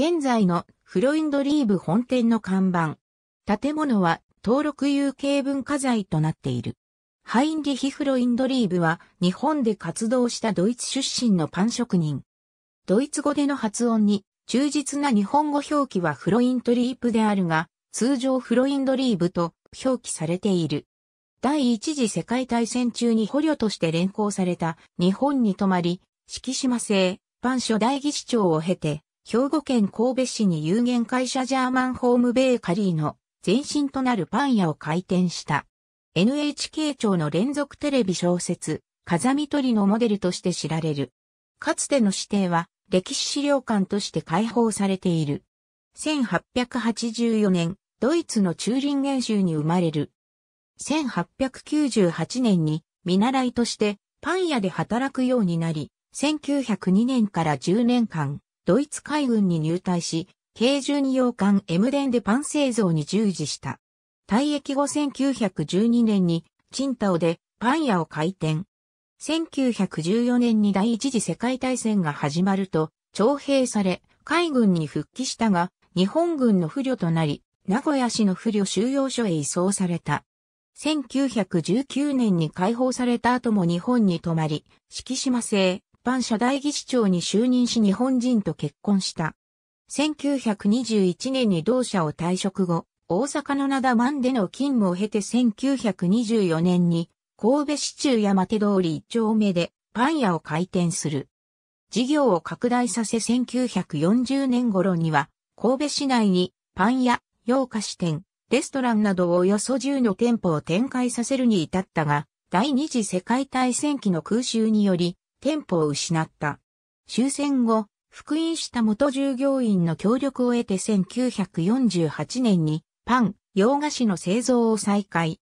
現在のフロインドリーブ本店の看板。建物は登録有形文化財となっている。ハインリヒ・フロインドリーブは日本で活動したドイツ出身のパン職人。ドイツ語での発音に忠実な日本語表記はフロイントリープであるが、通常フロインドリーブと表記されている。第一次世界大戦中に捕虜として連行された日本に泊まり、敷島製、パン諸代議士長を経て、兵庫県神戸市に有限会社ジャーマンホームベーカリーの前身となるパン屋を開店した。NHK 庁の連続テレビ小説、風見取りのモデルとして知られる。かつての指定は歴史資料館として開放されている。1884年、ドイツのチューリンゲン州に生まれる。1898年に見習いとしてパン屋で働くようになり、1902年から10年間、ドイツ海軍に入隊し、軽12洋艦エムデンでパン製造に従事した。退役後1912年に、チンタオでパン屋を開店。1914年に第一次世界大戦が始まると、徴兵され、海軍に復帰したが、日本軍の不慮となり、名古屋市の不慮収容所へ移送された。1919年に解放された後も日本に泊まり、敷島製、般社大議士長に就任し日本人と結婚した。1921年に同社を退職後、大阪の灘湾での勤務を経て1924年に、神戸市中山手通り一丁目でパン屋を開店する。事業を拡大させ1940年頃には、神戸市内にパン屋、洋菓子店、レストランなどをおよそ10の店舗を展開させるに至ったが、第二次世界大戦期の空襲により、店舗を失った。終戦後、復員した元従業員の協力を得て1948年にパン、洋菓子の製造を再開。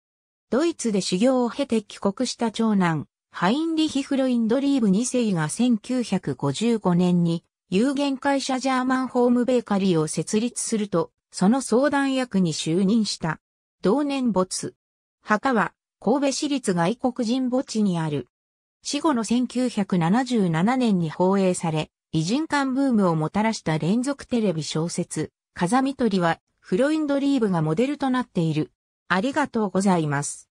ドイツで修行を経て帰国した長男、ハインリヒ・フロインドリーブ2世が1955年に有限会社ジャーマンホームベーカリーを設立すると、その相談役に就任した。同年没。墓は神戸市立外国人墓地にある死後の1977年に放映され、異人間ブームをもたらした連続テレビ小説、風見鳥は、フロインドリーブがモデルとなっている。ありがとうございます。